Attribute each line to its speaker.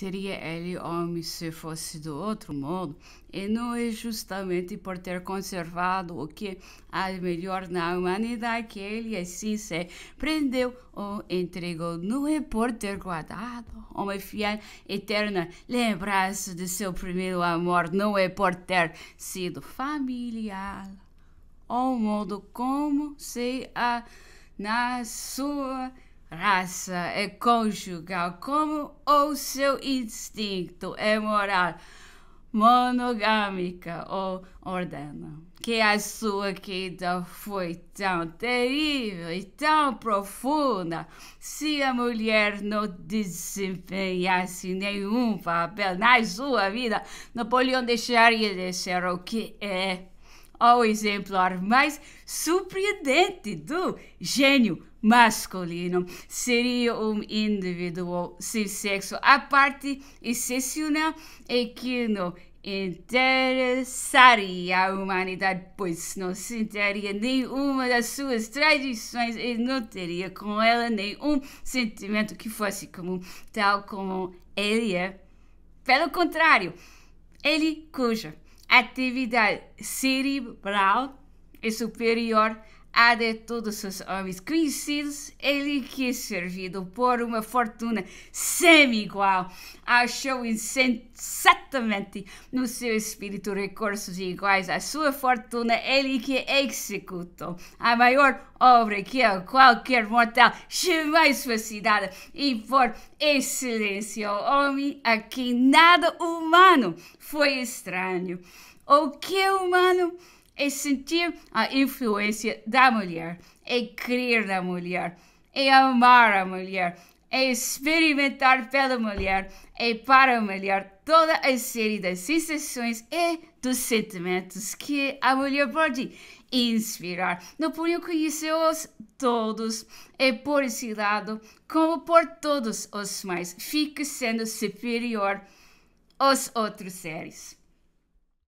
Speaker 1: Seria ele homem se fosse do outro modo? E não é justamente por ter conservado o que há de melhor na humanidade que ele assim se prendeu ou entregou. Não é por ter guardado, homem fiel, eterna lembrança de seu primeiro amor. Não é por ter sido familiar ao modo como se a na sua raça é conjugal, como ou seu instinto é moral, monogâmica ou ordena. Que a sua queda foi tão terrível e tão profunda, se a mulher não desempenhasse nenhum papel na sua vida, Napoleão deixaria de ser o que é. O exemplar mais surpreendente do gênio masculino seria um indivíduo sem sexo a parte excepcional e que não interessaria a humanidade, pois não sentiria nenhuma das suas tradições e não teria com ela nenhum sentimento que fosse comum, tal como ele é. Pelo contrário, ele cuja atividade cerebral é superior há de todos os homens conhecidos, ele que é servido por uma fortuna sem igual, achou insensatamente no seu espírito recursos iguais à sua fortuna, ele que executou a maior obra que a qualquer mortal jamais foi citada, e por excelência o homem a quem nada humano foi estranho. O que é humano? é sentir a influência da mulher, é crer na mulher, é amar a mulher, é experimentar pela mulher, é para a mulher toda a série das sensações e dos sentimentos que a mulher pode inspirar. Napoleão conheceu-os todos e é por esse lado, como por todos os mais, fica sendo superior aos outros seres.